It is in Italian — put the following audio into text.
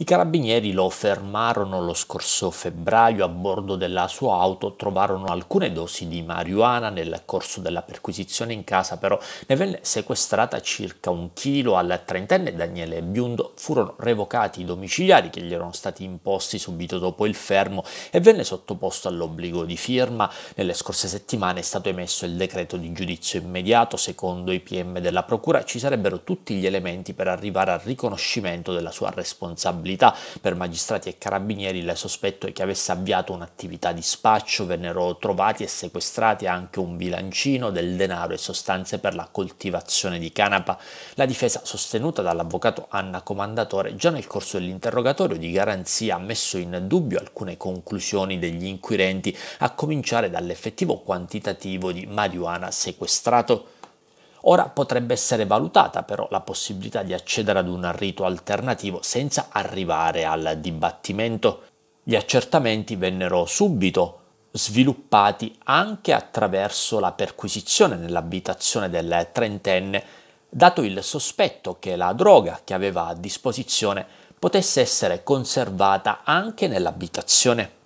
I carabinieri lo fermarono lo scorso febbraio a bordo della sua auto, trovarono alcune dosi di marijuana nel corso della perquisizione in casa, però ne venne sequestrata circa un chilo al trentenne Daniele Biundo, furono revocati i domiciliari che gli erano stati imposti subito dopo il fermo e venne sottoposto all'obbligo di firma. Nelle scorse settimane è stato emesso il decreto di giudizio immediato, secondo i PM della Procura ci sarebbero tutti gli elementi per arrivare al riconoscimento della sua responsabilità responsabilità. Per magistrati e carabinieri il sospetto è che avesse avviato un'attività di spaccio, vennero trovati e sequestrati anche un bilancino del denaro e sostanze per la coltivazione di canapa. La difesa, sostenuta dall'avvocato Anna Comandatore, già nel corso dell'interrogatorio di garanzia ha messo in dubbio alcune conclusioni degli inquirenti, a cominciare dall'effettivo quantitativo di marijuana sequestrato. Ora potrebbe essere valutata però la possibilità di accedere ad un rito alternativo senza arrivare al dibattimento. Gli accertamenti vennero subito sviluppati anche attraverso la perquisizione nell'abitazione del trentenne, dato il sospetto che la droga che aveva a disposizione potesse essere conservata anche nell'abitazione.